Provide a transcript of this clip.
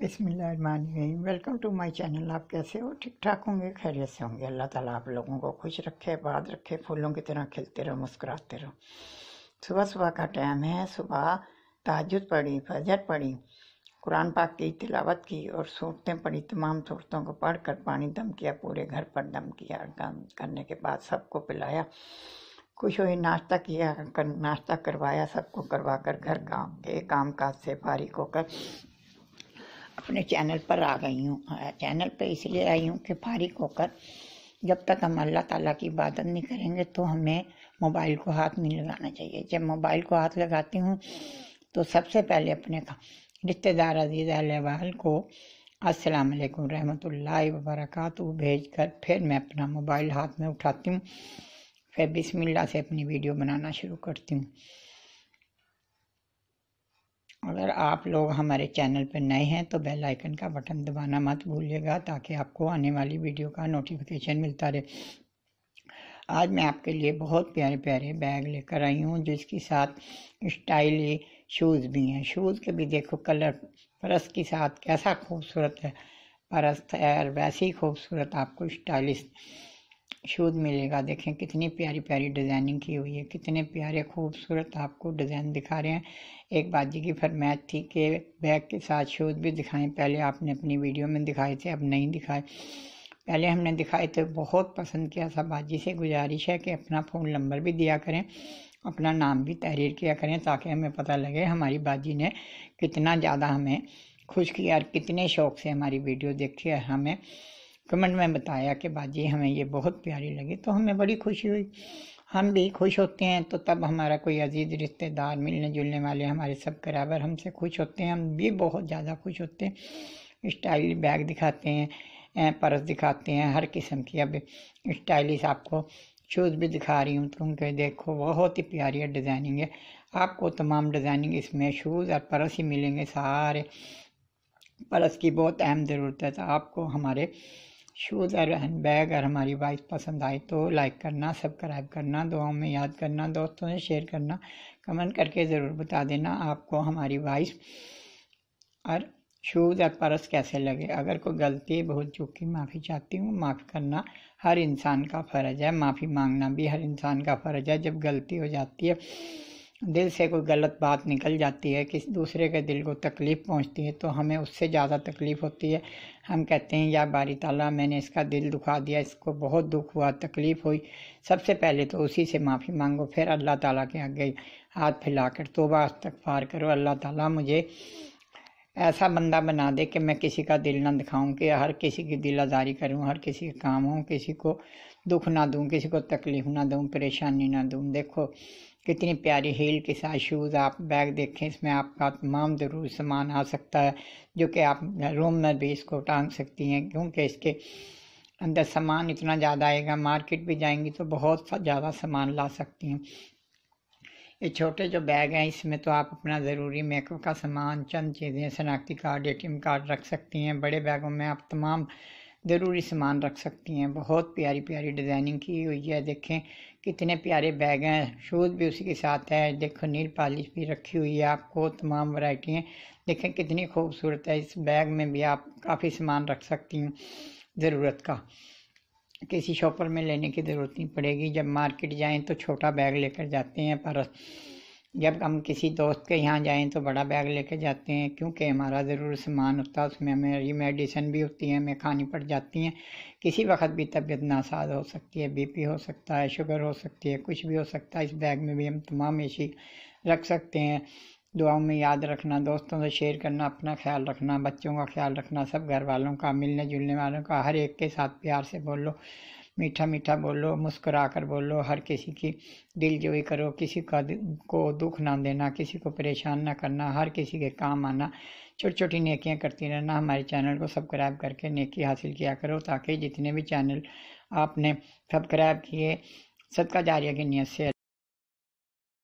बिसमीम welcome to my channel आप कैसे हो ठीक ठाक होंगे खैरियत से होंगे अल्लाह ताला आप लोगों को खुश रखे बाद रखे फूलों की तरह खिलते रहो मुस्कुराते रहो सुबह सुबह का टाइम है सुबह ताजुद पढ़ी फजर पढ़ी कुरान पाक की तिलावत की और सूरतें पढ़ी तमाम सूरतों को पढ़ कर पानी दम किया पूरे घर पर दम किया दम करने के बाद सबको पिलाया खुश हुई नाश्ता किया कर, नाश्ता करवाया सबको करवा कर घर काम के काम काज से फारिक होकर अपने चैनल पर आ गई हूँ चैनल पे इसलिए आई हूँ कि फारिक होकर जब तक हम अल्लाह ताला की इबादत नहीं करेंगे तो हमें मोबाइल को हाथ नहीं लगाना चाहिए जब मोबाइल को हाथ लगाती हूँ तो सबसे पहले अपने रिश्तेदार अजीज़ अलवाल को अस्सलाम वालेकुम रहमतुल्लाहि व बरकातहू भेजकर फिर मैं अपना मोबाइल हाथ में उठाती हूँ फिर बिस्मिल्लाह से अपनी वीडियो बनाना शुरू करती हूँ अगर आप लोग हमारे चैनल पर नए हैं तो बेल आइकन का बटन दबाना मत भूलिएगा ताकि आपको आने वाली वीडियो का नोटिफिकेशन मिलता रहे आज मैं आपके लिए बहुत प्यारे प्यारे बैग लेकर आई हूँ जिसके साथ स्टाइली शूज़ भी हैं शूज़ के भी देखो कलर परस के साथ कैसा खूबसूरत है परस्त है और वैसी खूबसूरत आपको स्टाइलिश शूज़ मिलेगा देखें कितनी प्यारी प्यारी डिज़ाइनिंग की हुई है कितने प्यारे खूबसूरत आपको डिज़ाइन दिखा रहे हैं एक बाजी की फरमाइश थी कि बैग के साथ शूज़ भी दिखाएं पहले आपने अपनी वीडियो में दिखाए थे अब नहीं दिखाए पहले हमने दिखाए थे बहुत पसंद किया सब बाजी से गुजारिश है कि अपना फ़ोन नंबर भी दिया करें अपना नाम भी तहरीर किया करें ताकि हमें पता लगे हमारी बाजी ने कितना ज़्यादा हमें खुश किया और कितने शौक़ से हमारी वीडियो देखी है हमें कमेंट तो में बताया कि बाजी हमें ये बहुत प्यारी लगी तो हमें बड़ी खुशी हुई हम भी खुश होते हैं तो तब हमारा कोई अजीज़ रिश्तेदार मिलने जुलने वाले हमारे सब कराबर हमसे खुश होते हैं हम भी बहुत ज़्यादा खुश होते हैं स्टाइल बैग दिखाते हैं पर्स दिखाते हैं हर किस्म की अब स्टाइलिश आपको शूज़ भी दिखा रही हूँ तो क्योंकि देखो बहुत ही प्यारी है डिज़ाइनिंग है आपको तमाम डिज़ाइनिंग इसमें शूज़ और परस ही मिलेंगे सारे पर्स की बहुत अहम ज़रूरत है तो आपको हमारे शूज़ और हैंड बैग और हमारी बाइक पसंद आए तो लाइक करना सब्सक्राइब करना दुआओं में याद करना दोस्तों से शेयर करना कमेंट करके ज़रूर बता देना आपको हमारी बाइक और शूज़ और परस कैसे लगे अगर कोई गलती भूल चूक माफ़ी चाहती हूँ माफ़ करना हर इंसान का फ़र्ज है माफ़ी मांगना भी हर इंसान का फ़र्ज है जब गलती हो जाती है दिल से कोई गलत बात निकल जाती है किसी दूसरे के दिल को तकलीफ़ पहुंचती है तो हमें उससे ज़्यादा तकलीफ़ होती है हम कहते हैं या बारी ताला मैंने इसका दिल दुखा दिया इसको बहुत दुख हुआ तकलीफ़ हुई सबसे पहले तो उसी से माफ़ी मांगो फिर अल्लाह ताला के आगे हाथ फैलाकर तोबा पार करो अल्लाह ताला मुझे ऐसा बंदा बना दे कि मैं किसी का दिल ना दिखाऊं कि हर किसी की दिल आज़ारी करूं हर किसी के काम हो किसी को दुख ना दूं किसी को तकलीफ़ ना दूं परेशानी ना दूं देखो कितनी प्यारी हील के साथ शूज़ आप बैग देखें इसमें आपका तमाम ज़रूरी सामान आ सकता है जो कि आप रूम में भी इसको टांग सकती हैं क्योंकि इसके अंदर सामान इतना ज़्यादा आएगा मार्केट भी जाएंगी तो बहुत ज़्यादा सामान ला सकती हैं ये छोटे जो बैग हैं इसमें तो आप अपना ज़रूरी मेकअप का सामान चंद चीज़ें शनाख्ती कार्ड ए कार्ड रख सकती हैं बड़े बैगों में आप तमाम ज़रूरी सामान रख सकती हैं बहुत प्यारी प्यारी डिज़ाइनिंग की हुई है देखें कितने प्यारे बैग हैं शूज़ भी उसी के साथ है देखो नील पॉलिश भी रखी हुई है आपको तमाम वैरायटी हैं देखें कितनी खूबसूरत है इस बैग में भी आप काफ़ी सामान रख सकती हैं ज़रूरत का किसी शॉपर में लेने की ज़रूरत नहीं पड़ेगी जब मार्केट जाएं तो छोटा बैग लेकर जाते हैं पर जब हम किसी दोस्त के यहाँ जाएँ तो बड़ा बैग लेके जाते हैं क्योंकि हमारा ज़रूर सामान होता है उसमें हमें मेडिसिन भी होती है हमें खानी पड़ जाती हैं किसी वक्त भी तबीयत नासाज हो सकती है बीपी हो सकता है शुगर हो सकती है कुछ भी हो सकता है इस बैग में भी हम तमाम ऐसी रख सकते हैं दुआओं में याद रखना दोस्तों से शेयर करना अपना ख्याल रखना बच्चों का ख्याल रखना सब घर वालों का मिलने जुलने वालों का हर एक के साथ प्यार से बोलो मीठा मीठा बोलो मुस्कुरा कर बोलो हर किसी की दिल जोई करो किसी का को दुख ना देना किसी को परेशान ना करना हर किसी के काम आना छोटी छोटी नेकियां करती रहना हमारे चैनल को सब्सक्राइब करके नेकी हासिल किया करो ताकि जितने भी चैनल आपने सब्सक्राइब किए सदका जारिया की नीयत से